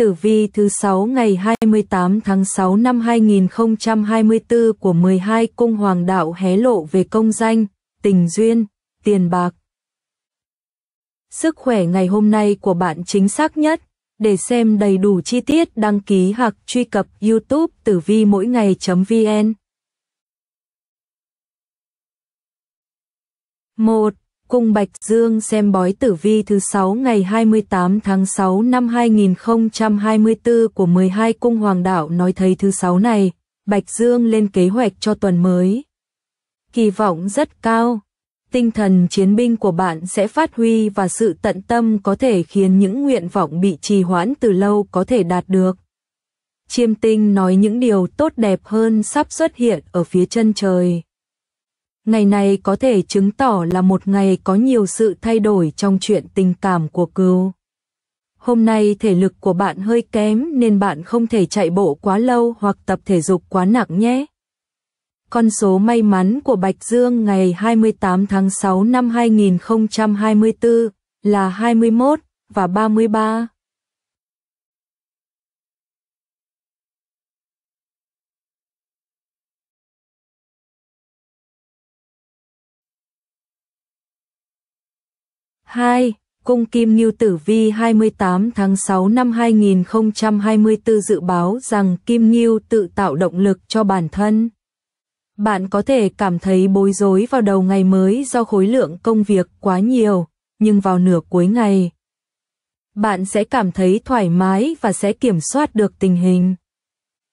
tử vi thứ 6 ngày 28 tháng 6 năm 2024 của 12 cung hoàng đạo hé lộ về công danh, tình duyên, tiền bạc. Sức khỏe ngày hôm nay của bạn chính xác nhất. Để xem đầy đủ chi tiết đăng ký hoặc truy cập youtube tử vi mỗi ngày.vn 1. Cung Bạch Dương xem bói tử vi thứ 6 ngày 28 tháng 6 năm 2024 của 12 cung hoàng đạo nói thấy thứ 6 này, Bạch Dương lên kế hoạch cho tuần mới. Kỳ vọng rất cao. Tinh thần chiến binh của bạn sẽ phát huy và sự tận tâm có thể khiến những nguyện vọng bị trì hoãn từ lâu có thể đạt được. Chiêm tinh nói những điều tốt đẹp hơn sắp xuất hiện ở phía chân trời. Ngày này có thể chứng tỏ là một ngày có nhiều sự thay đổi trong chuyện tình cảm của cừu. Hôm nay thể lực của bạn hơi kém nên bạn không thể chạy bộ quá lâu hoặc tập thể dục quá nặng nhé. Con số may mắn của Bạch Dương ngày 28 tháng 6 năm 2024 là 21 và 33. 2. Cung Kim Ngưu Tử Vi 28 tháng 6 năm 2024 dự báo rằng Kim Ngưu tự tạo động lực cho bản thân. Bạn có thể cảm thấy bối rối vào đầu ngày mới do khối lượng công việc quá nhiều, nhưng vào nửa cuối ngày, bạn sẽ cảm thấy thoải mái và sẽ kiểm soát được tình hình.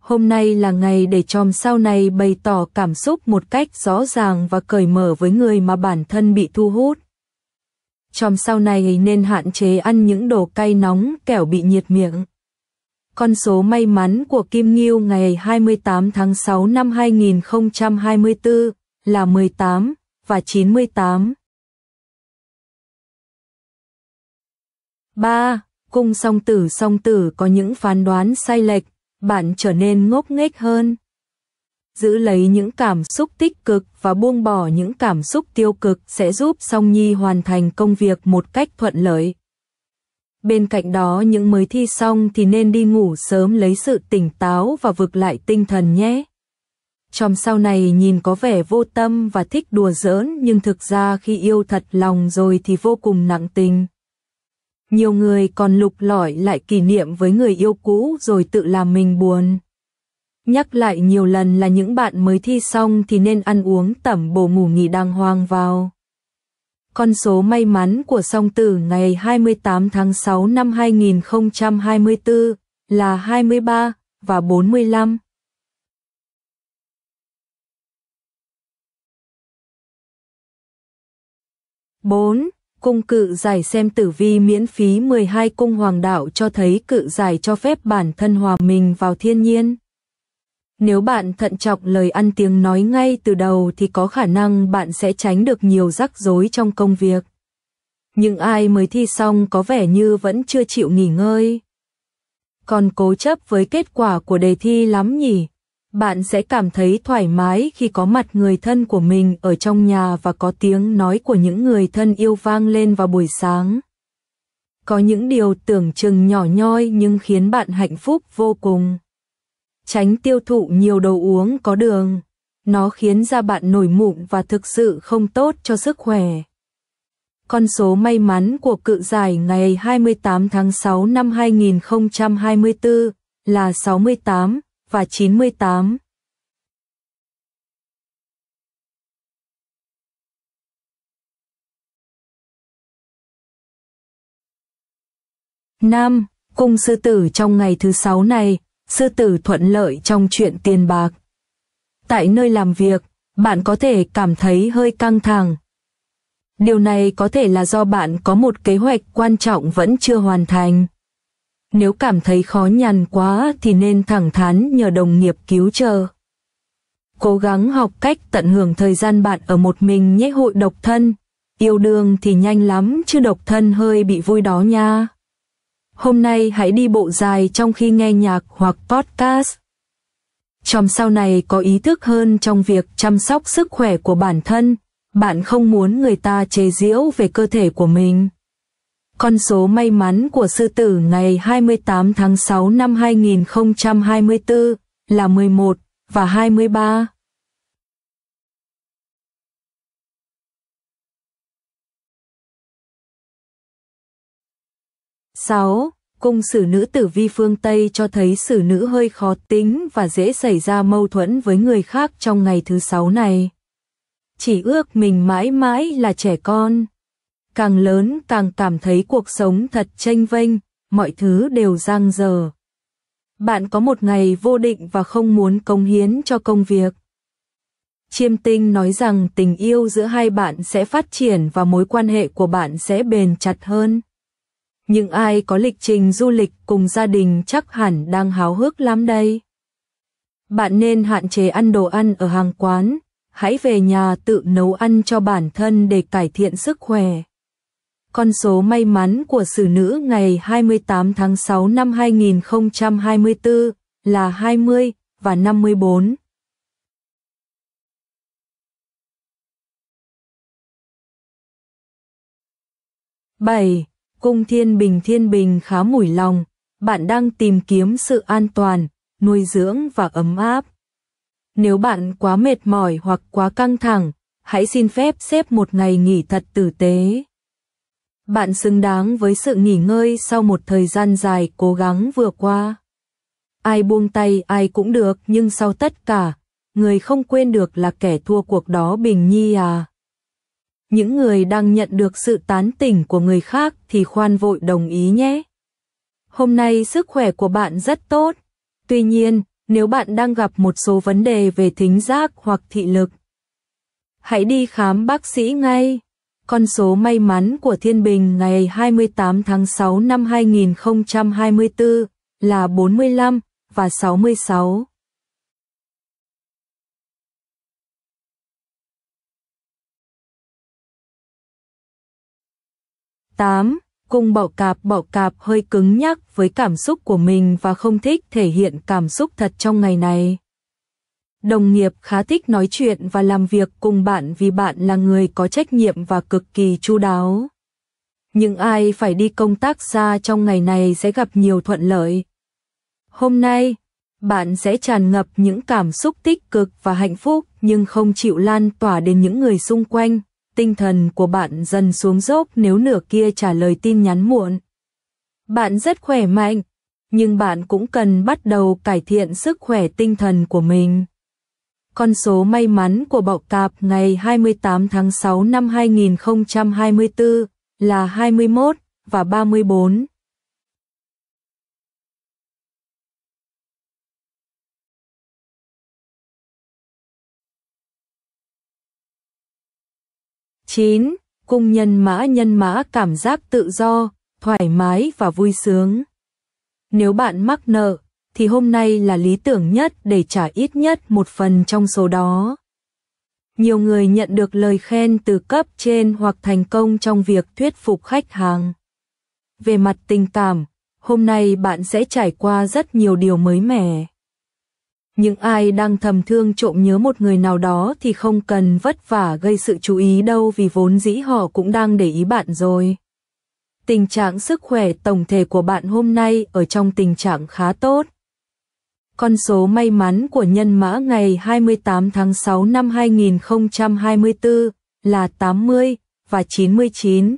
Hôm nay là ngày để chòm sao này bày tỏ cảm xúc một cách rõ ràng và cởi mở với người mà bản thân bị thu hút. Chòm sau này nên hạn chế ăn những đồ cay nóng kẻo bị nhiệt miệng. Con số may mắn của Kim Ngưu ngày 28 tháng 6 năm 2024 là 18 và 98. 3. Cung song tử song tử có những phán đoán sai lệch, bạn trở nên ngốc nghếch hơn giữ lấy những cảm xúc tích cực và buông bỏ những cảm xúc tiêu cực sẽ giúp Song Nhi hoàn thành công việc một cách thuận lợi. Bên cạnh đó những mới thi xong thì nên đi ngủ sớm lấy sự tỉnh táo và vực lại tinh thần nhé. Chòm sau này nhìn có vẻ vô tâm và thích đùa giỡn nhưng thực ra khi yêu thật lòng rồi thì vô cùng nặng tình. Nhiều người còn lục lọi lại kỷ niệm với người yêu cũ rồi tự làm mình buồn. Nhắc lại nhiều lần là những bạn mới thi xong thì nên ăn uống tẩm bổ ngủ nghỉ đàng hoàng vào. Con số may mắn của song tử ngày 28 tháng 6 năm 2024 là 23 và 45. bốn Cung cự giải xem tử vi miễn phí 12 cung hoàng đạo cho thấy cự giải cho phép bản thân hòa mình vào thiên nhiên. Nếu bạn thận trọng lời ăn tiếng nói ngay từ đầu thì có khả năng bạn sẽ tránh được nhiều rắc rối trong công việc. Nhưng ai mới thi xong có vẻ như vẫn chưa chịu nghỉ ngơi. Còn cố chấp với kết quả của đề thi lắm nhỉ? Bạn sẽ cảm thấy thoải mái khi có mặt người thân của mình ở trong nhà và có tiếng nói của những người thân yêu vang lên vào buổi sáng. Có những điều tưởng chừng nhỏ nhoi nhưng khiến bạn hạnh phúc vô cùng tránh tiêu thụ nhiều đồ uống có đường. Nó khiến da bạn nổi mụn và thực sự không tốt cho sức khỏe. Con số may mắn của cự giải ngày 28 tháng 6 năm 2024 là 68 và 98. Nam, cung sư tử trong ngày thứ sáu này, sư tử thuận lợi trong chuyện tiền bạc. Tại nơi làm việc, bạn có thể cảm thấy hơi căng thẳng. Điều này có thể là do bạn có một kế hoạch quan trọng vẫn chưa hoàn thành. Nếu cảm thấy khó nhằn quá thì nên thẳng thắn nhờ đồng nghiệp cứu trợ. Cố gắng học cách tận hưởng thời gian bạn ở một mình nhé hội độc thân. Yêu đương thì nhanh lắm chứ độc thân hơi bị vui đó nha. Hôm nay hãy đi bộ dài trong khi nghe nhạc hoặc podcast. Trong sau này có ý thức hơn trong việc chăm sóc sức khỏe của bản thân, bạn không muốn người ta chế giễu về cơ thể của mình. Con số may mắn của sư tử ngày 28 tháng 6 năm 2024 là 11 và 23. 6. Cung xử nữ tử vi phương Tây cho thấy xử nữ hơi khó tính và dễ xảy ra mâu thuẫn với người khác trong ngày thứ sáu này. Chỉ ước mình mãi mãi là trẻ con. Càng lớn càng cảm thấy cuộc sống thật tranh vênh, mọi thứ đều giang dở. Bạn có một ngày vô định và không muốn công hiến cho công việc. Chiêm tinh nói rằng tình yêu giữa hai bạn sẽ phát triển và mối quan hệ của bạn sẽ bền chặt hơn. Nhưng ai có lịch trình du lịch cùng gia đình chắc hẳn đang háo hức lắm đây. Bạn nên hạn chế ăn đồ ăn ở hàng quán, hãy về nhà tự nấu ăn cho bản thân để cải thiện sức khỏe. Con số may mắn của xử nữ ngày 28 tháng 6 năm 2024 là 20 và 54. Bảy Cung Thiên Bình Thiên Bình khá mùi lòng, bạn đang tìm kiếm sự an toàn, nuôi dưỡng và ấm áp. Nếu bạn quá mệt mỏi hoặc quá căng thẳng, hãy xin phép xếp một ngày nghỉ thật tử tế. Bạn xứng đáng với sự nghỉ ngơi sau một thời gian dài cố gắng vừa qua. Ai buông tay ai cũng được nhưng sau tất cả, người không quên được là kẻ thua cuộc đó Bình Nhi à những người đang nhận được sự tán tỉnh của người khác thì khoan vội đồng ý nhé. Hôm nay sức khỏe của bạn rất tốt. Tuy nhiên, nếu bạn đang gặp một số vấn đề về thính giác hoặc thị lực, hãy đi khám bác sĩ ngay. Con số may mắn của Thiên Bình ngày 28 tháng 6 năm 2024 là 45 và 66. 8. Cung bảo cạp bảo cạp hơi cứng nhắc với cảm xúc của mình và không thích thể hiện cảm xúc thật trong ngày này. Đồng nghiệp khá thích nói chuyện và làm việc cùng bạn vì bạn là người có trách nhiệm và cực kỳ chu đáo. những ai phải đi công tác xa trong ngày này sẽ gặp nhiều thuận lợi. Hôm nay, bạn sẽ tràn ngập những cảm xúc tích cực và hạnh phúc nhưng không chịu lan tỏa đến những người xung quanh tinh thần của bạn dần xuống dốc nếu nửa kia trả lời tin nhắn muộn. Bạn rất khỏe mạnh, nhưng bạn cũng cần bắt đầu cải thiện sức khỏe tinh thần của mình. Con số may mắn của bọc tạp ngày 28 tháng 6 năm 2024 là 21 và 34. 9. Cung nhân mã nhân mã cảm giác tự do, thoải mái và vui sướng. Nếu bạn mắc nợ, thì hôm nay là lý tưởng nhất để trả ít nhất một phần trong số đó. Nhiều người nhận được lời khen từ cấp trên hoặc thành công trong việc thuyết phục khách hàng. Về mặt tình cảm, hôm nay bạn sẽ trải qua rất nhiều điều mới mẻ những ai đang thầm thương trộm nhớ một người nào đó thì không cần vất vả gây sự chú ý đâu vì vốn dĩ họ cũng đang để ý bạn rồi. Tình trạng sức khỏe tổng thể của bạn hôm nay ở trong tình trạng khá tốt. Con số may mắn của nhân mã ngày 28 tháng 6 năm 2024 là 80 và 99.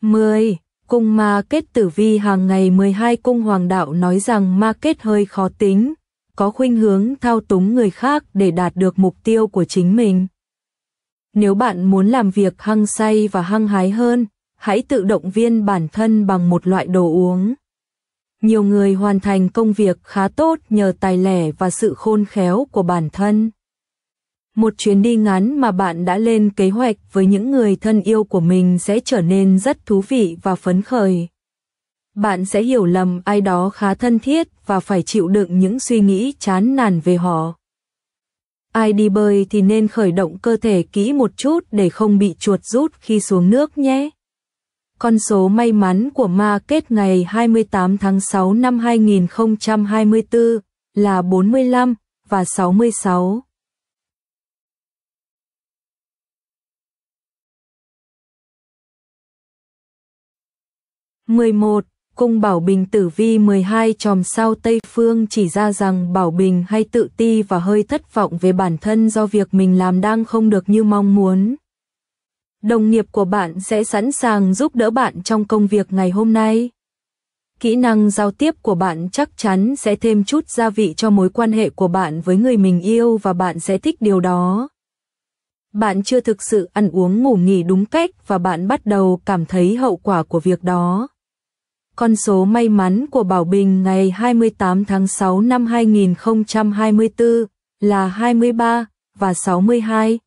Mười cung ma kết tử vi hàng ngày 12 cung hoàng đạo nói rằng ma kết hơi khó tính, có khuynh hướng thao túng người khác để đạt được mục tiêu của chính mình. Nếu bạn muốn làm việc hăng say và hăng hái hơn, hãy tự động viên bản thân bằng một loại đồ uống. Nhiều người hoàn thành công việc khá tốt nhờ tài lẻ và sự khôn khéo của bản thân một chuyến đi ngắn mà bạn đã lên kế hoạch với những người thân yêu của mình sẽ trở nên rất thú vị và phấn khởi. Bạn sẽ hiểu lầm ai đó khá thân thiết và phải chịu đựng những suy nghĩ chán nản về họ. Ai đi bơi thì nên khởi động cơ thể kỹ một chút để không bị chuột rút khi xuống nước nhé. Con số may mắn của ma kết ngày 28 tháng 6 năm 2024 là 45 và 66. 11. Cung Bảo Bình tử vi 12 chòm sao Tây Phương chỉ ra rằng Bảo Bình hay tự ti và hơi thất vọng về bản thân do việc mình làm đang không được như mong muốn. Đồng nghiệp của bạn sẽ sẵn sàng giúp đỡ bạn trong công việc ngày hôm nay. Kỹ năng giao tiếp của bạn chắc chắn sẽ thêm chút gia vị cho mối quan hệ của bạn với người mình yêu và bạn sẽ thích điều đó bạn chưa thực sự ăn uống ngủ nghỉ đúng cách và bạn bắt đầu cảm thấy hậu quả của việc đó. Con số may mắn của Bảo Bình ngày 28 tháng 6 năm 2024 là 23 và 62.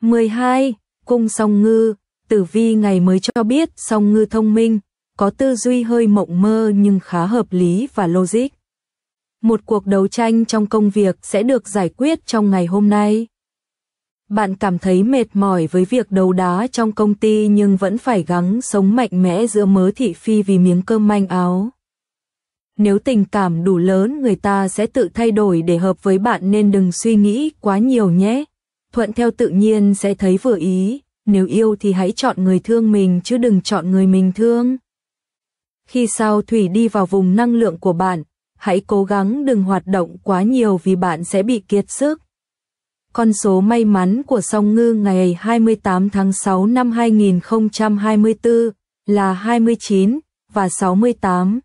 mười hai Cung song ngư Tử Vi ngày mới cho biết song ngư thông minh, có tư duy hơi mộng mơ nhưng khá hợp lý và logic. Một cuộc đấu tranh trong công việc sẽ được giải quyết trong ngày hôm nay. Bạn cảm thấy mệt mỏi với việc đấu đá trong công ty nhưng vẫn phải gắng sống mạnh mẽ giữa mớ thị phi vì miếng cơm manh áo. Nếu tình cảm đủ lớn người ta sẽ tự thay đổi để hợp với bạn nên đừng suy nghĩ quá nhiều nhé. Thuận theo tự nhiên sẽ thấy vừa ý nếu yêu thì hãy chọn người thương mình chứ đừng chọn người mình thương. Khi sao thủy đi vào vùng năng lượng của bạn, hãy cố gắng đừng hoạt động quá nhiều vì bạn sẽ bị kiệt sức. Con số may mắn của song ngư ngày 28 tháng 6 năm 2024 là 29 và 68.